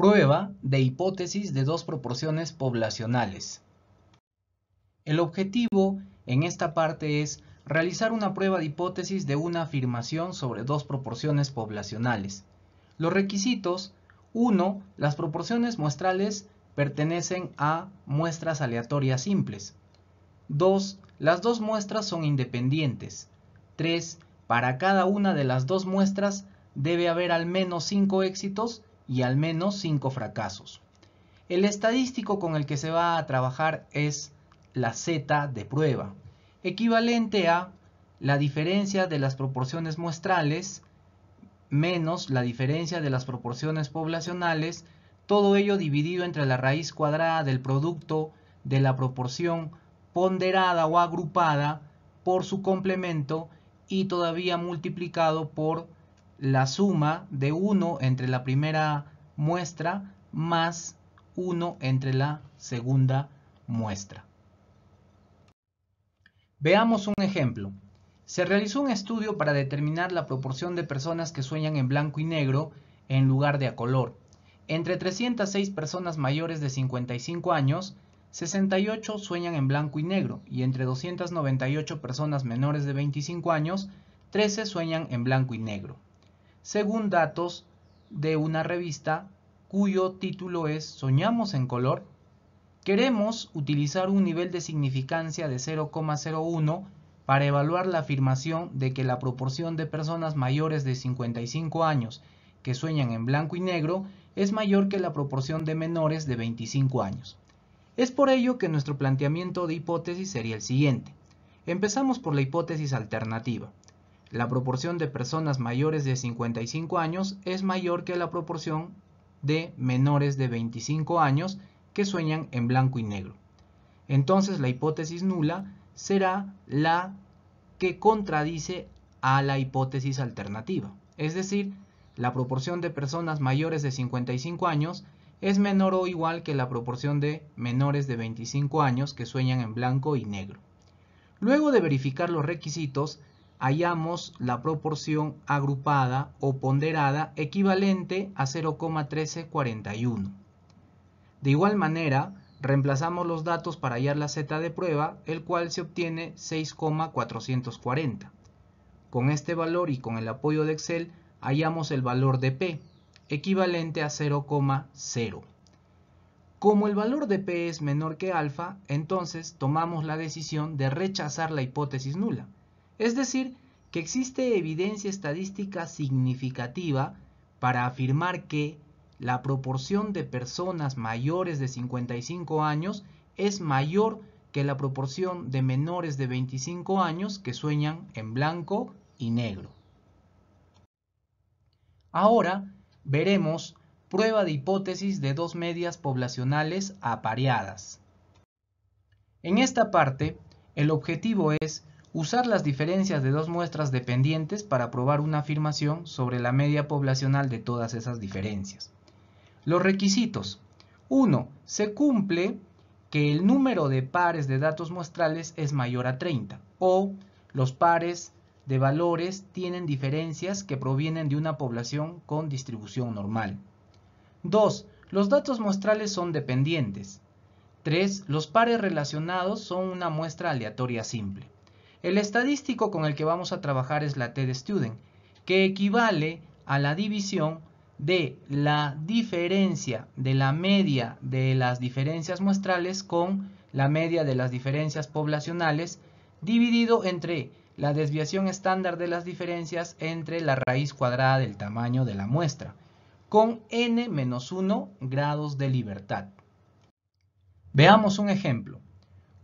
Prueba de hipótesis de dos proporciones poblacionales. El objetivo en esta parte es realizar una prueba de hipótesis de una afirmación sobre dos proporciones poblacionales. Los requisitos 1. Las proporciones muestrales pertenecen a muestras aleatorias simples. 2. Las dos muestras son independientes. 3. Para cada una de las dos muestras debe haber al menos 5 éxitos y al menos 5 fracasos. El estadístico con el que se va a trabajar es la Z de prueba, equivalente a la diferencia de las proporciones muestrales menos la diferencia de las proporciones poblacionales, todo ello dividido entre la raíz cuadrada del producto de la proporción ponderada o agrupada por su complemento y todavía multiplicado por la suma de 1 entre la primera muestra más 1 entre la segunda muestra. Veamos un ejemplo. Se realizó un estudio para determinar la proporción de personas que sueñan en blanco y negro en lugar de a color. Entre 306 personas mayores de 55 años, 68 sueñan en blanco y negro y entre 298 personas menores de 25 años, 13 sueñan en blanco y negro según datos de una revista cuyo título es Soñamos en color. Queremos utilizar un nivel de significancia de 0,01 para evaluar la afirmación de que la proporción de personas mayores de 55 años que sueñan en blanco y negro es mayor que la proporción de menores de 25 años. Es por ello que nuestro planteamiento de hipótesis sería el siguiente. Empezamos por la hipótesis alternativa. La proporción de personas mayores de 55 años es mayor que la proporción de menores de 25 años que sueñan en blanco y negro. Entonces la hipótesis nula será la que contradice a la hipótesis alternativa. Es decir, la proporción de personas mayores de 55 años es menor o igual que la proporción de menores de 25 años que sueñan en blanco y negro. Luego de verificar los requisitos, hallamos la proporción agrupada o ponderada equivalente a 0,1341. De igual manera, reemplazamos los datos para hallar la z de prueba, el cual se obtiene 6,440. Con este valor y con el apoyo de Excel, hallamos el valor de P, equivalente a 0,0. Como el valor de P es menor que alfa, entonces tomamos la decisión de rechazar la hipótesis nula es decir, que existe evidencia estadística significativa para afirmar que la proporción de personas mayores de 55 años es mayor que la proporción de menores de 25 años que sueñan en blanco y negro. Ahora veremos prueba de hipótesis de dos medias poblacionales apareadas. En esta parte, el objetivo es Usar las diferencias de dos muestras dependientes para probar una afirmación sobre la media poblacional de todas esas diferencias. Los requisitos. 1. Se cumple que el número de pares de datos muestrales es mayor a 30 o los pares de valores tienen diferencias que provienen de una población con distribución normal. 2. Los datos muestrales son dependientes. 3. Los pares relacionados son una muestra aleatoria simple. El estadístico con el que vamos a trabajar es la de Student, que equivale a la división de la diferencia de la media de las diferencias muestrales con la media de las diferencias poblacionales dividido entre la desviación estándar de las diferencias entre la raíz cuadrada del tamaño de la muestra, con n-1 grados de libertad. Veamos un ejemplo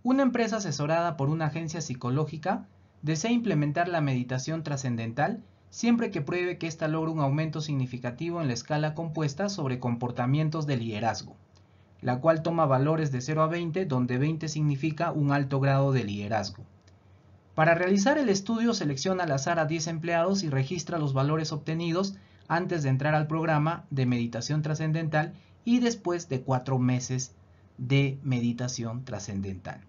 una empresa asesorada por una agencia psicológica desea implementar la meditación trascendental siempre que pruebe que ésta logra un aumento significativo en la escala compuesta sobre comportamientos de liderazgo, la cual toma valores de 0 a 20 donde 20 significa un alto grado de liderazgo. Para realizar el estudio selecciona al azar a 10 empleados y registra los valores obtenidos antes de entrar al programa de meditación trascendental y después de 4 meses de meditación trascendental.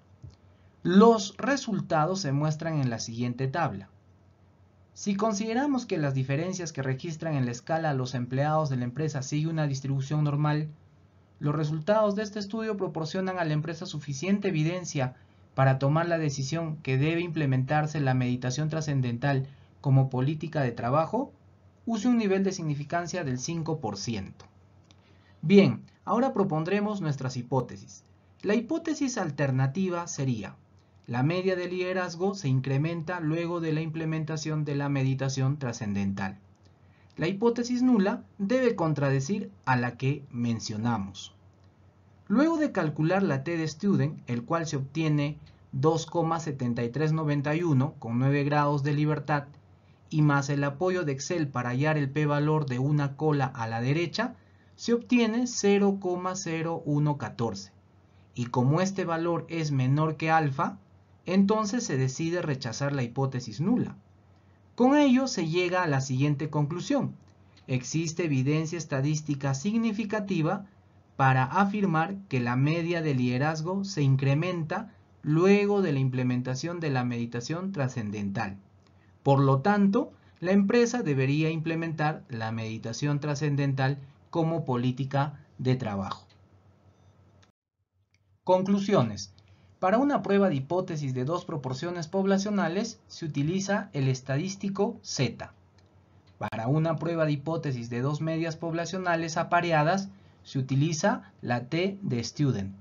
Los resultados se muestran en la siguiente tabla. Si consideramos que las diferencias que registran en la escala los empleados de la empresa sigue una distribución normal, los resultados de este estudio proporcionan a la empresa suficiente evidencia para tomar la decisión que debe implementarse la meditación trascendental como política de trabajo, use un nivel de significancia del 5%. Bien, ahora propondremos nuestras hipótesis. La hipótesis alternativa sería la media de liderazgo se incrementa luego de la implementación de la meditación trascendental. La hipótesis nula debe contradecir a la que mencionamos. Luego de calcular la T de Student, el cual se obtiene 2,7391 con 9 grados de libertad y más el apoyo de Excel para hallar el p-valor de una cola a la derecha, se obtiene 0,0114. Y como este valor es menor que alfa, entonces se decide rechazar la hipótesis nula. Con ello se llega a la siguiente conclusión. Existe evidencia estadística significativa para afirmar que la media de liderazgo se incrementa luego de la implementación de la meditación trascendental. Por lo tanto, la empresa debería implementar la meditación trascendental como política de trabajo. Conclusiones. Para una prueba de hipótesis de dos proporciones poblacionales se utiliza el estadístico Z. Para una prueba de hipótesis de dos medias poblacionales apareadas se utiliza la T de Student.